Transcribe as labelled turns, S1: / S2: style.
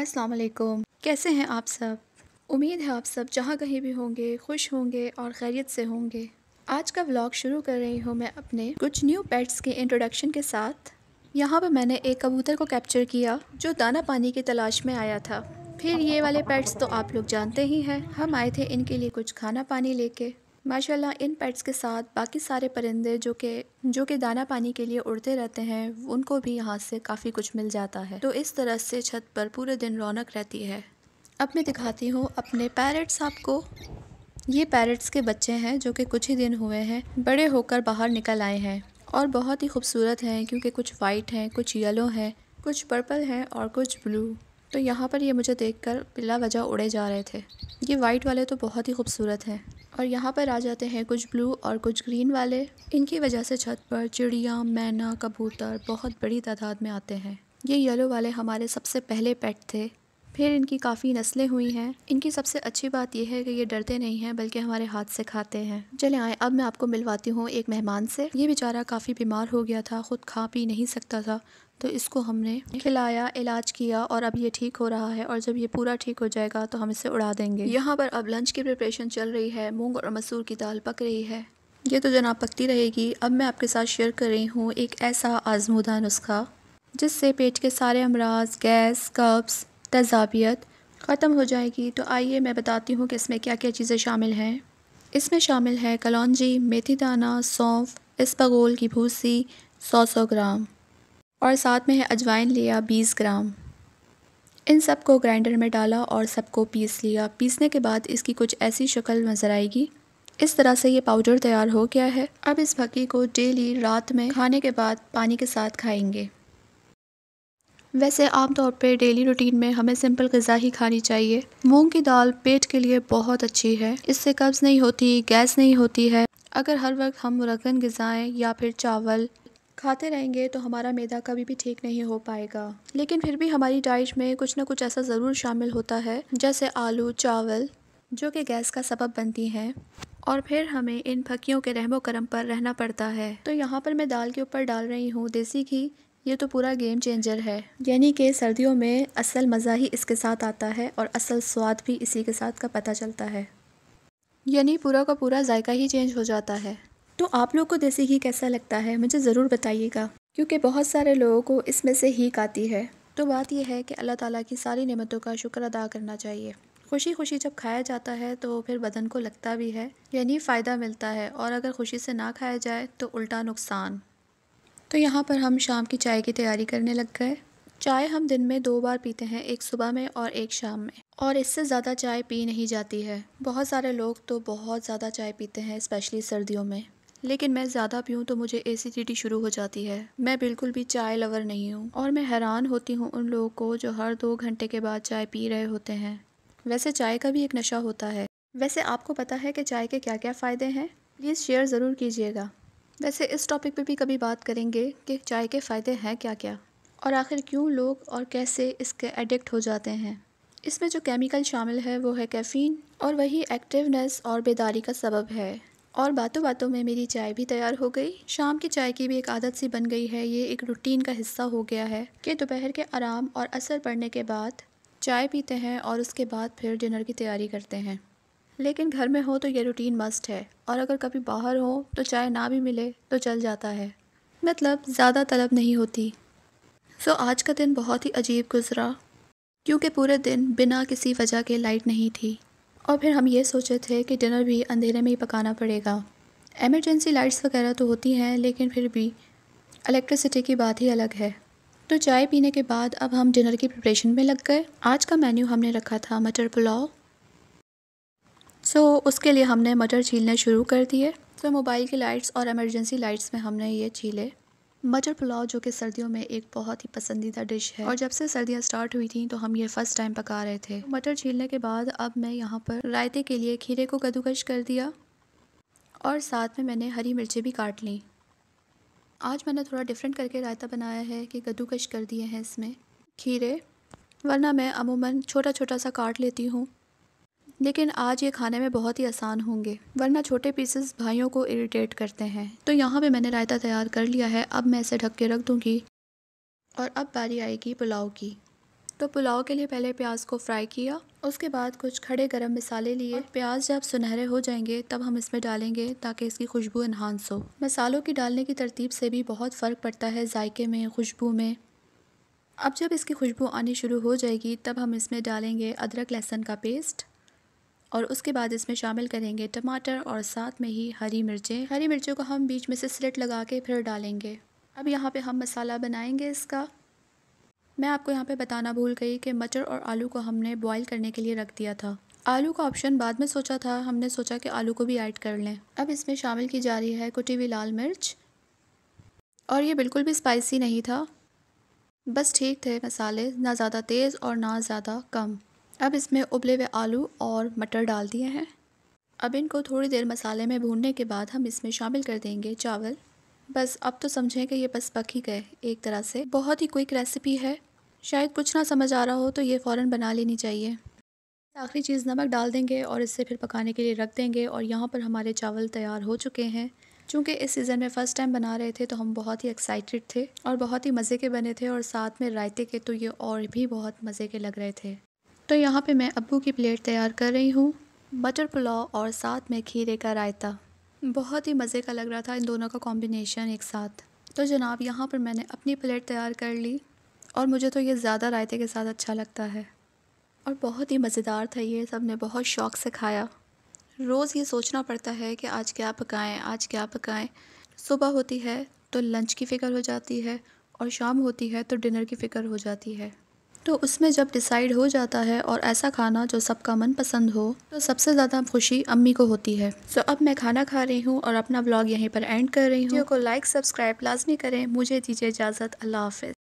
S1: अस्सलाम वालेकुम कैसे हैं आप सब उम्मीद है आप सब जहाँ कहीं भी होंगे खुश होंगे और खैरियत से होंगे आज का व्लॉग शुरू कर रही हूँ मैं अपने कुछ न्यू पेट्स के इंट्रोडक्शन के साथ यहाँ पर मैंने एक कबूतर को कैप्चर किया जो दाना पानी की तलाश में आया था फिर ये वाले पेट्स तो आप लोग जानते ही हैं हम आए थे इनके लिए कुछ खाना पानी लेके माशाल्लाह इन पेट्स के साथ बाकी सारे परिंदे जो कि जो कि दाना पानी के लिए उड़ते रहते हैं उनको भी यहाँ से काफ़ी कुछ मिल जाता है तो इस तरह से छत पर पूरे दिन रौनक रहती है अब मैं दिखाती हूँ अपने पैरट्स आपको ये पैरट्स के बच्चे हैं जो कि कुछ ही दिन हुए हैं बड़े होकर बाहर निकल आए हैं और बहुत ही खूबसूरत हैं क्योंकि कुछ वाइट हैं कुछ येलो हैं कुछ पर्पल हैं और कुछ ब्लू तो यहाँ पर ये मुझे देखकर बिला वजह उड़े जा रहे थे ये वाइट वाले तो बहुत ही खूबसूरत हैं और यहाँ पर आ जाते हैं कुछ ब्लू और कुछ ग्रीन वाले इनकी वजह से छत पर चिड़िया मैना कबूतर बहुत बड़ी तादाद में आते हैं ये येलो वाले हमारे सबसे पहले पेट थे फिर इनकी काफ़ी नस्लें हुई हैं इनकी सबसे अच्छी बात यह है कि ये डरते नहीं हैं बल्कि हमारे हाथ से खाते हैं चले आए अब मैं आपको मिलवाती हूँ एक मेहमान से ये बेचारा काफ़ी बीमार हो गया था खुद खा पी नहीं सकता था तो इसको हमने खिलाया इलाज किया और अब ये ठीक हो रहा है और जब ये पूरा ठीक हो जाएगा तो हम इसे उड़ा देंगे यहाँ पर अब लंच की प्रिपरेशन चल रही है मूंग और मसूर की दाल पक रही है ये तो जनाब पकती रहेगी अब मैं आपके साथ शेयर कर रही हूँ एक ऐसा आजमूदा नुस्खा जिससे पेट के सारे अमराज गैस कब्ज़ तजाबियत ख़त्म हो जाएगी तो आइए मैं बताती हूँ कि इसमें क्या क्या चीज़ें शामिल हैं इसमें शामिल है कलौजी मेथी दाना सौंफ इसबगोल की भूसी सौ सौ ग्राम और साथ में है अजवाइन लिया बीस ग्राम इन सब को ग्राइंडर में डाला और सबको पीस लिया पीसने के बाद इसकी कुछ ऐसी शक्ल नज़र आएगी इस तरह से ये पाउडर तैयार हो गया है अब इस भक्की को डेली रात में खाने के बाद पानी के साथ खाएंगे वैसे आमतौर पर डेली रूटीन में हमें सिंपल गज़ा ही खानी चाहिए मूंग की दाल पेट के लिए बहुत अच्छी है इससे कब्ज़ नहीं होती गैस नहीं होती है अगर हर वक्त हम मुरगन गज़ाएँ या फिर चावल खाते रहेंगे तो हमारा मैदा कभी भी ठीक नहीं हो पाएगा लेकिन फिर भी हमारी डाइट में कुछ ना कुछ ऐसा ज़रूर शामिल होता है जैसे आलू चावल जो कि गैस का सबब बनती हैं और फिर हमें इन फकीियों के रहमो करम पर रहना पड़ता है तो यहाँ पर मैं दाल के ऊपर डाल रही हूँ देसी घी ये तो पूरा गेम चेंजर है यानी कि सर्दियों में असल मज़ा ही इसके साथ आता है और असल स्वाद भी इसी के साथ का पता चलता है यानी पूरा का पूरा जायका ही चेंज हो जाता है तो आप लोग को देसी घी कैसा लगता है मुझे ज़रूर बताइएगा क्योंकि बहुत सारे लोगों को इसमें से हीक आती है तो बात यह है कि अल्लाह ताला की सारी नेमतों का शुक्र अदा करना चाहिए खुशी खुशी जब खाया जाता है तो फिर बदन को लगता भी है यानी फ़ायदा मिलता है और अगर खुशी से ना खाया जाए तो उल्टा नुकसान तो यहाँ पर हम शाम की चाय की तैयारी करने लग गए चाय हम दिन में दो बार पीते हैं एक सुबह में और एक शाम में और इससे ज़्यादा चाय पी नहीं जाती है बहुत सारे लोग तो बहुत ज़्यादा चाय पीते हैं स्पेशली सर्दियों में लेकिन मैं ज़्यादा पीऊँ तो मुझे एसिडिटी शुरू हो जाती है मैं बिल्कुल भी चाय लवर नहीं हूँ और मैं हैरान होती हूँ उन लोगों को जो हर दो घंटे के बाद चाय पी रहे होते हैं वैसे चाय का भी एक नशा होता है वैसे आपको पता है कि चाय के क्या क्या फ़ायदे हैं प्लीज़ शेयर ज़रूर कीजिएगा वैसे इस टॉपिक पे भी कभी बात करेंगे कि चाय के फ़ायदे हैं क्या क्या और आखिर क्यों लोग और कैसे इसके एडिक्ट हो जाते हैं इसमें जो केमिकल शामिल है वो है कैफ़ीन और वही एक्टिवनेस और बेदारी का सबब है और बातों बातों में मेरी चाय भी तैयार हो गई शाम की चाय की भी एक आदत सी बन गई है ये एक रूटीन का हिस्सा हो गया है कि दोपहर के आराम और असर पड़ने के बाद चाय पीते हैं और उसके बाद फिर डिनर की तैयारी करते हैं लेकिन घर में हो तो ये रूटीन मस्ट है और अगर कभी बाहर हो तो चाय ना भी मिले तो चल जाता है मतलब ज़्यादा तलब नहीं होती सो आज का दिन बहुत ही अजीब गुजरा क्योंकि पूरे दिन बिना किसी वजह के लाइट नहीं थी और फिर हम ये सोचे थे कि डिनर भी अंधेरे में ही पकाना पड़ेगा एमरजेंसी लाइट्स वगैरह तो होती हैं लेकिन फिर भी इलेक्ट्रिसिटी की बात ही अलग है तो चाय पीने के बाद अब हम डिनर की प्रिपरेशन में लग गए आज का मेन्यू हमने रखा था मटर पुलाव सो so, उसके लिए हमने मटर छीलने शुरू कर दिए तो so, मोबाइल की लाइट्स और एमरजेंसी लाइट्स में हमने ये छीले मटर पुलाव जो कि सर्दियों में एक बहुत ही पसंदीदा डिश है और जब से सर्दियां स्टार्ट हुई थी तो हम ये फर्स्ट टाइम पका रहे थे मटर छीलने के बाद अब मैं यहाँ पर रायते के लिए खीरे को कद्दूकश कर दिया और साथ में मैंने हरी मिर्चें भी काट ली आज मैंने थोड़ा डिफरेंट करके रायता बनाया है कि कद्दूकश कर दिए हैं इसमें खीरे वरना मैं अमूमन छोटा छोटा सा काट लेती हूँ लेकिन आज ये खाने में बहुत ही आसान होंगे वरना छोटे पीसेस भाइयों को इरिटेट करते हैं तो यहाँ पे मैंने रायता तैयार कर लिया है अब मैं इसे ढक के रख दूँगी और अब बारी आएगी पुलाव की तो पुलाव के लिए पहले प्याज को फ्राई किया उसके बाद कुछ खड़े गरम मसाले लिए प्याज जब सुनहरे हो जाएंगे तब हम इसमें डालेंगे ताकि इसकी खुशबू इन्हांस हो मसालों की डालने की तरतीब से भी बहुत फ़र्क पड़ता है जायके में खुशबू में अब जब इसकी खुशबू आनी शुरू हो जाएगी तब हम इसमें डालेंगे अदरक लहसुन का पेस्ट और उसके बाद इसमें शामिल करेंगे टमाटर और साथ में ही हरी मिर्चें हरी मिर्चों को हम बीच में से स्लिट लगा के फिर डालेंगे अब यहाँ पे हम मसाला बनाएंगे इसका मैं आपको यहाँ पे बताना भूल गई कि मटर और आलू को हमने बॉईल करने के लिए रख दिया था आलू का ऑप्शन बाद में सोचा था हमने सोचा कि आलू को भी ऐड कर लें अब इसमें शामिल की जा रही है कुटी हुई लाल मिर्च और ये बिल्कुल भी स्पाइसी नहीं था बस ठीक थे मसाले ना ज़्यादा तेज़ और ना ज़्यादा कम अब इसमें उबले हुए आलू और मटर डाल दिए हैं अब इनको थोड़ी देर मसाले में भूनने के बाद हम इसमें शामिल कर देंगे चावल बस अब तो समझें कि ये बस पक ही गए एक तरह से बहुत ही क्विक रेसिपी है शायद कुछ ना समझ आ रहा हो तो ये फ़ौरन बना लेनी चाहिए आखिरी चीज़ नमक डाल देंगे और इसे फिर पकाने के लिए रख देंगे और यहाँ पर हमारे चावल तैयार हो चुके हैं चूँकि इस सीज़न में फ़र्स्ट टाइम बना रहे थे तो हम बहुत ही एक्साइटेड थे और बहुत ही मज़े के बने थे और साथ में रायते के तो ये और भी बहुत मज़े के लग रहे थे तो यहाँ पे मैं अबू की प्लेट तैयार कर रही हूँ मटर पुलाव और साथ में खीरे का रायता बहुत ही मज़े का लग रहा था इन दोनों का कॉम्बिनेशन एक साथ तो जनाब यहाँ पर मैंने अपनी प्लेट तैयार कर ली और मुझे तो ये ज़्यादा रायते के साथ अच्छा लगता है और बहुत ही मज़ेदार था ये सब ने बहुत शौक़ से खाया रोज़ ये सोचना पड़ता है कि आज क्या पकाएं आज क्या पकाएं सुबह होती है तो लंच की फ़िक्र हो जाती है और शाम होती है तो डिनर की फ़िक्र हो जाती है तो उसमें जब डिसाइड हो जाता है और ऐसा खाना जो सबका मन पसंद हो तो सबसे ज़्यादा खुशी अम्मी को होती है सो so, अब मैं खाना खा रही हूँ और अपना ब्लॉग यहीं पर एंड कर रही हूँ को लाइक सब्सक्राइब लाजमी करें मुझे दीजिए इजाज़त अल्लाह हाफिज़